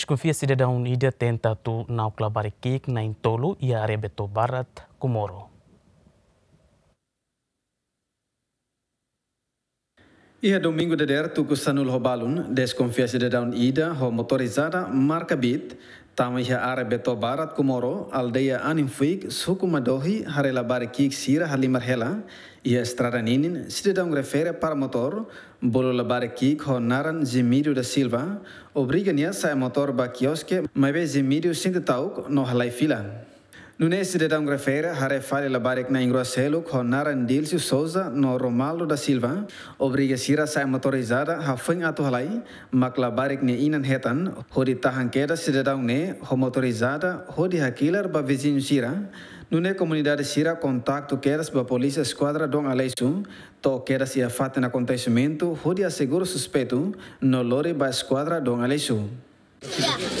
Deci, cum fie si deda un ida tenta tu nau clabare kick na intolu ia arebeto barat cumoro. Ia domingo de der cu sanul hobalun desconfiança de un ida ho motorizada marca bit Tamisha are beto barat kumoro aldeia aninfuik sukuma dohi harela kik sira halimar hela ia strada ninin sidedam refere para motor bolo la barikik ho naran da Silva obriga nia motor ba kiosque maibe Zimírio tauk no halai fila. Nunesse de Dangrafeira, Harefale Labarek na Ingroaceluk, Ronaran Dilcio Souza, no Romaldo da Silva, obriga Sira sai motorizada, Hafan Atuhalai, Maklabarek ne Inan Hetan, Hodi Tahanqueda Cidadão ne, Homotorizada, Hodi Hakilar ba vizinho Sira, Nune comunidade Sira contacto quedas ba polícia esquadra Dom Aleixo, to quedas e afate na acontecimento, Hodi assegura suspeito, no lore ba esquadra Dom Aleixo. Yeah.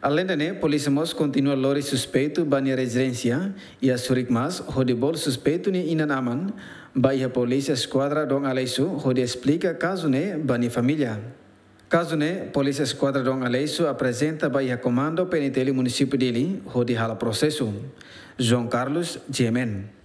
Além polisemos continua lori suspeito bani ni residência e a surikmas bol suspeito ni inanaman bai ia polícia esquadra dong aleisu hodi explica caso ne familia. Kazune, família. Caso ne polícia esquadra dong aleisu apresenta bai ia comando penitele município dele hodi hala processo. João Carlos Gemen.